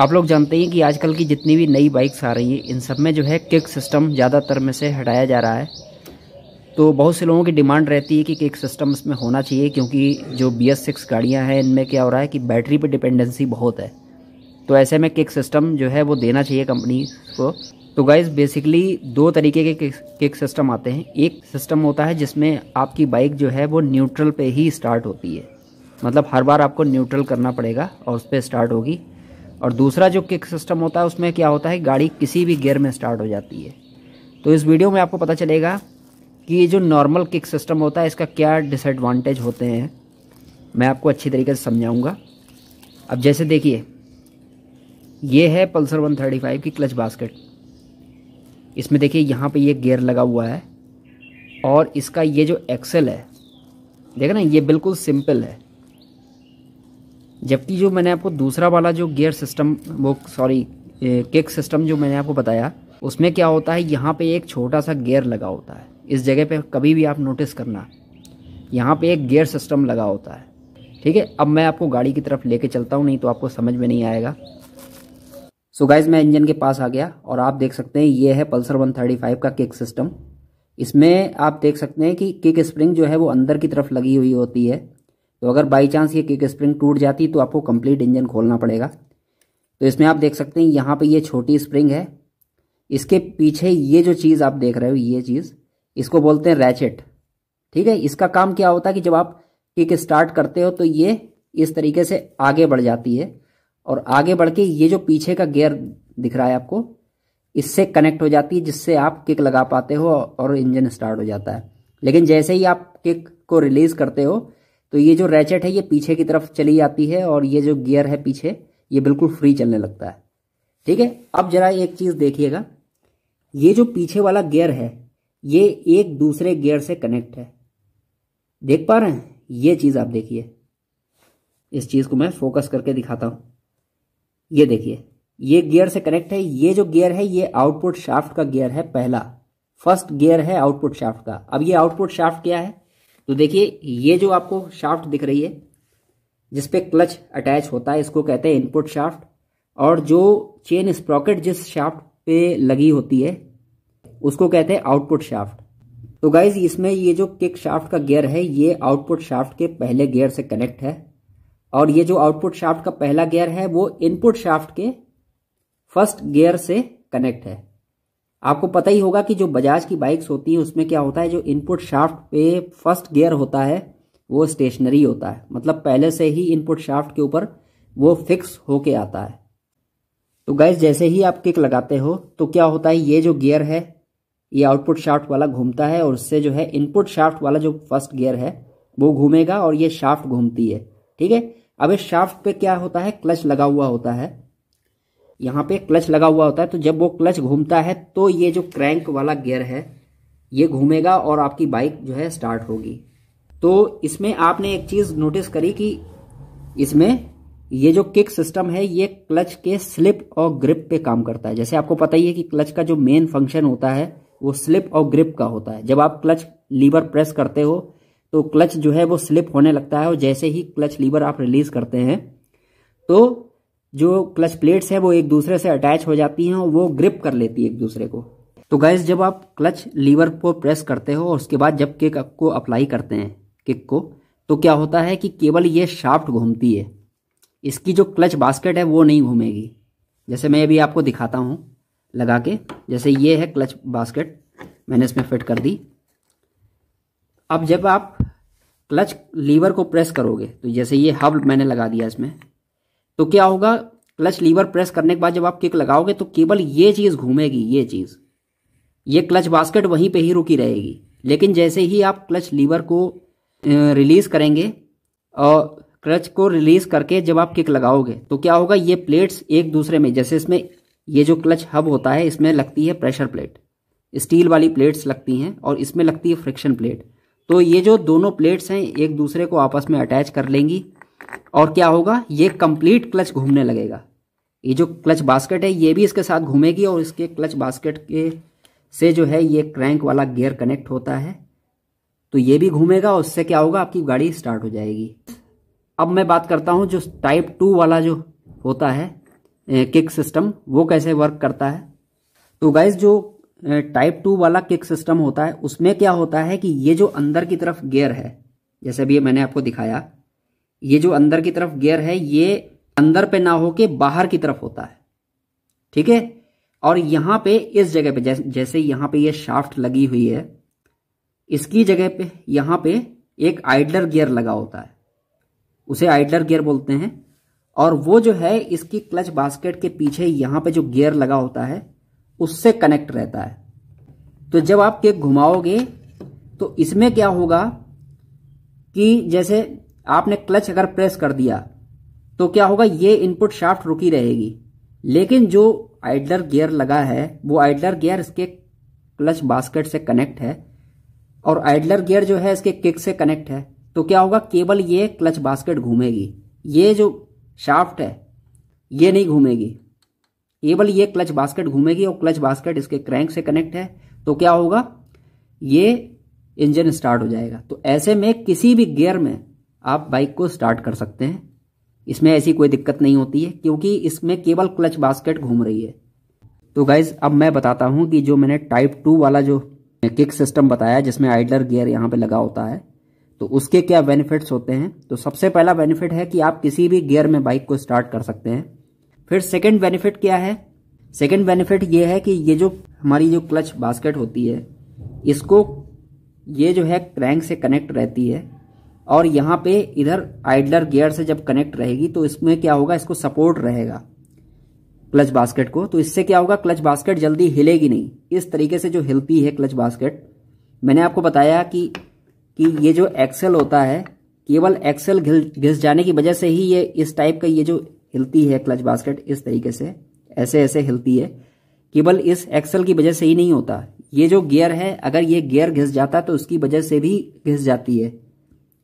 आप लोग जानते हैं कि आजकल की जितनी भी नई बाइक्स आ रही हैं इन सब में जो है किक सिस्टम ज़्यादातर में से हटाया जा रहा है तो बहुत से लोगों की डिमांड रहती है कि किक सिस्टम इसमें होना चाहिए क्योंकि जो बी एस सिक्स गाड़ियाँ हैं इनमें क्या हो रहा है कि बैटरी पर डिपेंडेंसी बहुत है तो ऐसे में किक सिस्टम जो है वो देना चाहिए कंपनी को तो गाइज बेसिकली दो तरीके के किक सिस्टम आते हैं एक सिस्टम होता है जिसमें आपकी बाइक जो है वो न्यूट्रल पे ही स्टार्ट होती है मतलब हर बार आपको न्यूट्रल करना पड़ेगा और उस पर स्टार्ट होगी और दूसरा जो किक सिस्टम होता है उसमें क्या होता है गाड़ी किसी भी गियर में स्टार्ट हो जाती है तो इस वीडियो में आपको पता चलेगा कि ये जो नॉर्मल किक सिस्टम होता है इसका क्या डिसएडवांटेज होते हैं मैं आपको अच्छी तरीके से समझाऊंगा अब जैसे देखिए ये है पल्सर 135 की क्लच बास्केट इसमें देखिए यहाँ पे ये गियर लगा हुआ है और इसका ये जो एक्सेल है देखना ना ये बिल्कुल सिंपल है जबकि जो मैंने आपको दूसरा वाला जो गियर सिस्टम वो सॉरी किक सिस्टम जो मैंने आपको बताया उसमें क्या होता है यहाँ पे एक छोटा सा गियर लगा होता है इस जगह पे कभी भी आप नोटिस करना यहाँ पे एक गियर सिस्टम लगा होता है ठीक है अब मैं आपको गाड़ी की तरफ लेके चलता हूँ नहीं तो आपको समझ में नहीं आएगा सो so गाइज मैं इंजन के पास आ गया और आप देख सकते हैं ये है पल्सर वन का किक सिस्टम इसमें आप देख सकते हैं कि किक स्प्रिंग जो है वो अंदर की तरफ लगी हुई होती है तो अगर बाई चांस ये किक स्प्रिंग टूट जाती तो आपको कंप्लीट इंजन खोलना पड़ेगा तो इसमें आप देख सकते हैं यहाँ पे ये छोटी स्प्रिंग है इसके पीछे ये जो चीज़ आप देख रहे हो ये चीज़ इसको बोलते हैं रैचेट ठीक है इसका काम क्या होता है कि जब आप किक स्टार्ट करते हो तो ये इस तरीके से आगे बढ़ जाती है और आगे बढ़ के ये जो पीछे का गेयर दिख रहा है आपको इससे कनेक्ट हो जाती है जिससे आप किक लगा पाते हो और इंजन स्टार्ट हो जाता है लेकिन जैसे ही आप किक को रिलीज करते हो तो ये जो रैचेट है ये पीछे की तरफ चली जाती है और ये जो गियर है पीछे ये बिल्कुल फ्री चलने लगता है ठीक है अब जरा एक चीज देखिएगा ये जो पीछे वाला गियर है ये एक दूसरे गियर से कनेक्ट है देख पा रहे हैं ये चीज आप देखिए इस चीज को मैं फोकस करके दिखाता हूं ये देखिए ये गियर से कनेक्ट है ये जो गियर है ये आउटपुट शाफ्ट का गियर है पहला फर्स्ट गियर है आउटपुट शाफ्ट का अब ये आउटपुट शाफ्ट क्या है तो देखिए ये जो आपको शाफ्ट दिख रही है जिसपे क्लच अटैच होता है इसको कहते हैं इनपुट शाफ्ट और जो चेन स्प्रॉकेट जिस शाफ्ट पे लगी होती है उसको कहते हैं आउटपुट शाफ्ट तो गाइज इसमें ये जो किक शाफ्ट का गियर है ये आउटपुट शाफ्ट के पहले गियर से कनेक्ट है और ये जो आउटपुट शाफ्ट का पहला गियर है वो इनपुट शाफ्ट के फर्स्ट गियर से कनेक्ट है आपको पता ही होगा कि जो बजाज की बाइक्स होती हैं उसमें क्या होता है जो इनपुट शाफ्ट पे फर्स्ट गियर होता है वो स्टेशनरी होता है मतलब पहले से ही इनपुट शाफ्ट के ऊपर वो फिक्स होके आता है तो गैस जैसे ही आप किक लगाते हो तो क्या होता है ये जो गियर है ये आउटपुट शाफ्ट वाला घूमता है और उससे जो है इनपुट शाफ्ट वाला जो फर्स्ट गियर है वो घूमेगा और ये शाफ्ट घूमती है ठीक है अब इस शाफ्ट पे क्या होता है क्लच लगा हुआ होता है यहाँ पे क्लच लगा हुआ होता है तो जब वो क्लच घूमता है तो ये जो क्रैंक वाला गियर है ये घूमेगा और आपकी बाइक जो है स्टार्ट होगी तो इसमें आपने एक चीज नोटिस करी कि इसमें ये जो किक सिस्टम है ये क्लच के स्लिप और ग्रिप पे काम करता है जैसे आपको पता ही है कि क्लच का जो मेन फंक्शन होता है वो स्लिप और ग्रिप का होता है जब आप क्लच लीवर प्रेस करते हो तो क्लच जो है वो स्लिप होने लगता है और जैसे ही क्लच लीवर आप रिलीज करते हैं तो जो क्लच प्लेट्स है वो एक दूसरे से अटैच हो जाती हैं और वो ग्रिप कर लेती है एक दूसरे को तो गैस जब आप क्लच लीवर को प्रेस करते हो और उसके बाद जब किक को अप्लाई करते हैं किक को तो क्या होता है कि केवल ये शाफ्ट घूमती है इसकी जो क्लच बास्केट है वो नहीं घूमेगी जैसे मैं अभी आपको दिखाता हूँ लगा के जैसे ये है क्लच बास्केट मैंने इसमें फिट कर दी अब जब आप क्लच लीवर को प्रेस करोगे तो जैसे ये हब मैंने लगा दिया इसमें तो क्या होगा क्लच लीवर प्रेस करने के बाद जब आप किक लगाओगे तो केवल ये चीज़ घूमेगी ये चीज़ ये क्लच बास्केट वहीं पे ही रुकी रहेगी लेकिन जैसे ही आप क्लच लीवर को रिलीज़ करेंगे और क्लच को रिलीज़ करके जब आप किक लगाओगे तो क्या होगा ये प्लेट्स एक दूसरे में जैसे इसमें ये जो क्लच हब होता है इसमें लगती है प्रेशर प्लेट स्टील वाली प्लेट्स लगती हैं और इसमें लगती है फ्रिक्शन प्लेट तो ये जो दोनों प्लेट्स हैं एक दूसरे को आपस में अटैच कर लेंगी और क्या होगा ये कंप्लीट क्लच घूमने लगेगा ये जो क्लच बास्केट है ये भी इसके साथ घूमेगी और इसके क्लच बास्केट के से जो है ये क्रैंक वाला गियर कनेक्ट होता है तो ये भी घूमेगा और उससे क्या होगा आपकी गाड़ी स्टार्ट हो जाएगी अब मैं बात करता हूँ जो टाइप टू वाला जो होता है किक सिस्टम वो कैसे वर्क करता है तो गाइज जो टाइप टू वाला किक सिस्टम होता है उसमें क्या होता है कि ये जो अंदर की तरफ गियर है जैसे भी मैंने आपको दिखाया ये जो अंदर की तरफ गियर है ये अंदर पे ना होके बाहर की तरफ होता है ठीक है और यहां पे इस जगह पे जैसे, यहां पे ये शाफ्ट लगी हुई है इसकी जगह पे यहां पे एक आइडलर गियर लगा होता है उसे आइडलर गियर बोलते हैं और वो जो है इसकी क्लच बास्केट के पीछे यहां पे जो गियर लगा होता है उससे कनेक्ट रहता है तो जब आप केक घुमाओगे तो इसमें क्या होगा कि जैसे आपने क्लच अगर प्रेस कर दिया तो क्या होगा ये इनपुट शाफ्ट रुकी रहेगी लेकिन जो आइडलर गियर लगा है वो आइडलर गियर इसके क्लच बास्केट से कनेक्ट है और आइडलर गियर जो है इसके किक से कनेक्ट है तो क्या होगा केवल ये क्लच बास्केट घूमेगी ये जो शाफ्ट है ये नहीं घूमेगी केवल ये क्लच बास्केट घूमेगी और क्लच बास्केट इसके क्रैंक से कनेक्ट है तो क्या होगा ये इंजन स्टार्ट हो जाएगा तो ऐसे में किसी भी गियर में आप बाइक को स्टार्ट कर सकते हैं इसमें ऐसी कोई दिक्कत नहीं होती है क्योंकि इसमें केवल क्लच बास्केट घूम रही है तो गाइज अब मैं बताता हूं कि जो मैंने टाइप टू वाला जो किक सिस्टम बताया जिसमें आइडलर गियर यहाँ पे लगा होता है तो उसके क्या बेनिफिट्स होते हैं तो सबसे पहला बेनिफिट है कि आप किसी भी गियर में बाइक को स्टार्ट कर सकते हैं फिर सेकेंड बेनिफिट क्या है सेकेंड बेनिफिट ये है कि ये जो हमारी जो क्लच बास्केट होती है इसको ये जो है क्रैंक से कनेक्ट रहती है और यहाँ पे इधर आइडलर गियर से जब कनेक्ट रहेगी तो इसमें क्या होगा इसको सपोर्ट रहेगा क्लच बास्केट को तो इससे क्या होगा क्लच बास्केट जल्दी हिलेगी नहीं इस तरीके से जो हिलती है क्लच बास्केट मैंने आपको बताया कि कि ये जो एक्सेल होता है केवल एक्सेल घिस जाने की वजह से ही ये इस टाइप का ये जो हिलती है क्लच बास्केट इस तरीके से ऐसे ऐसे हिलती है केवल इस एक्सेल की वजह से ही नहीं होता ये जो गियर है अगर ये गियर घिस जाता तो उसकी वजह से भी घिस जाती है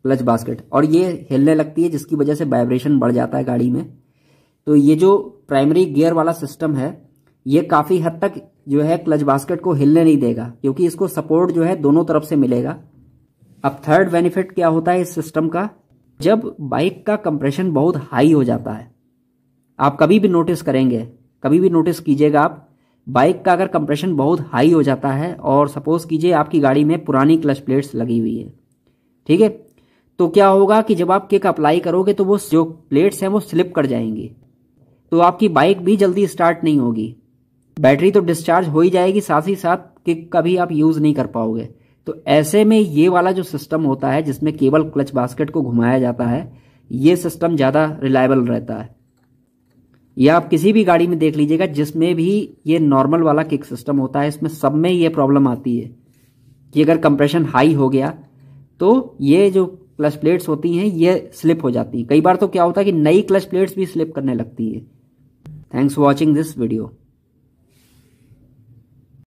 क्लच बास्केट और ये हिलने लगती है जिसकी वजह से वाइब्रेशन बढ़ जाता है गाड़ी में तो ये जो प्राइमरी गियर वाला सिस्टम है ये काफ़ी हद तक जो है क्लच बास्केट को हिलने नहीं देगा क्योंकि इसको सपोर्ट जो है दोनों तरफ से मिलेगा अब थर्ड बेनिफिट क्या होता है इस सिस्टम का जब बाइक का कंप्रेशन बहुत हाई हो जाता है आप कभी भी नोटिस करेंगे कभी भी नोटिस कीजिएगा आप बाइक का अगर कंप्रेशन बहुत हाई हो जाता है और सपोज कीजिए आपकी गाड़ी में पुरानी क्लच प्लेट्स लगी हुई है ठीक है तो क्या होगा कि जब आप किक अप्लाई करोगे तो वो जो प्लेट्स हैं वो स्लिप कर जाएंगी तो आपकी बाइक भी जल्दी स्टार्ट नहीं होगी बैटरी तो डिस्चार्ज हो ही जाएगी साथ ही साथ किक का भी आप यूज़ नहीं कर पाओगे तो ऐसे में ये वाला जो सिस्टम होता है जिसमें केवल क्लच बास्केट को घुमाया जाता है ये सिस्टम ज़्यादा रिलायबल रहता है या आप किसी भी गाड़ी में देख लीजिएगा जिसमें भी ये नॉर्मल वाला किक सिस्टम होता है इसमें सब में ये प्रॉब्लम आती है कि अगर कंप्रेशन हाई हो गया तो ये जो क्लच प्लेट्स होती हैं ये स्लिप हो जाती हैं कई बार तो क्या होता है कि नई क्लच प्लेट्स भी स्लिप करने लगती है thanks for watching this video